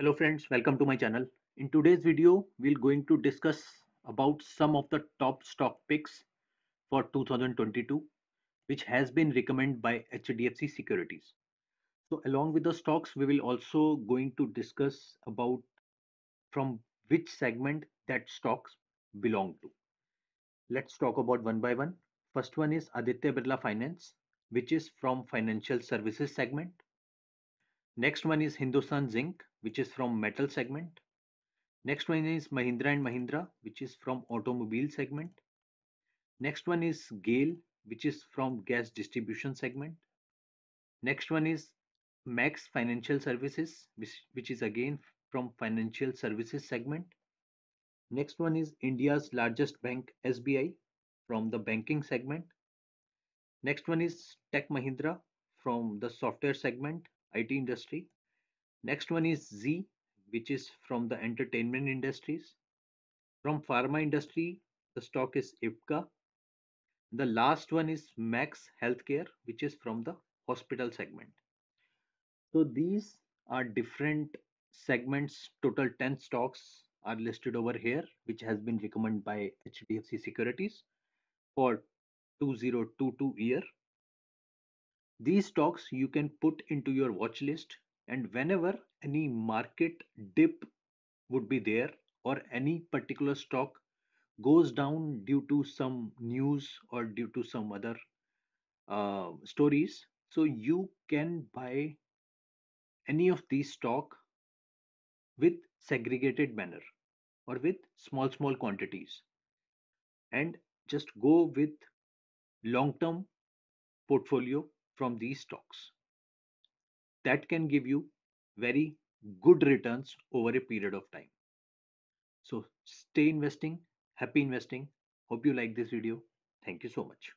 hello friends welcome to my channel in today's video we're going to discuss about some of the top stock picks for 2022 which has been recommended by hdfc securities so along with the stocks we will also going to discuss about from which segment that stocks belong to let's talk about one by one first one is aditya birla finance which is from financial services segment Next one is Hindustan Zinc, which is from metal segment. Next one is Mahindra and Mahindra, which is from automobile segment. Next one is Gale, which is from gas distribution segment. Next one is Max Financial Services, which, which is again from financial services segment. Next one is India's largest bank SBI from the banking segment. Next one is Tech Mahindra from the software segment IT industry. Next one is Z, which is from the entertainment industries. From pharma industry, the stock is IPCA. The last one is Max Healthcare, which is from the hospital segment. So these are different segments. Total 10 stocks are listed over here, which has been recommended by HDFC Securities for 2022 year. These stocks you can put into your watch list and whenever any market dip would be there or any particular stock goes down due to some news or due to some other uh, stories so you can buy any of these stock with segregated manner or with small small quantities and just go with long term portfolio from these stocks. That can give you very good returns over a period of time. So stay investing, happy investing. Hope you like this video. Thank you so much.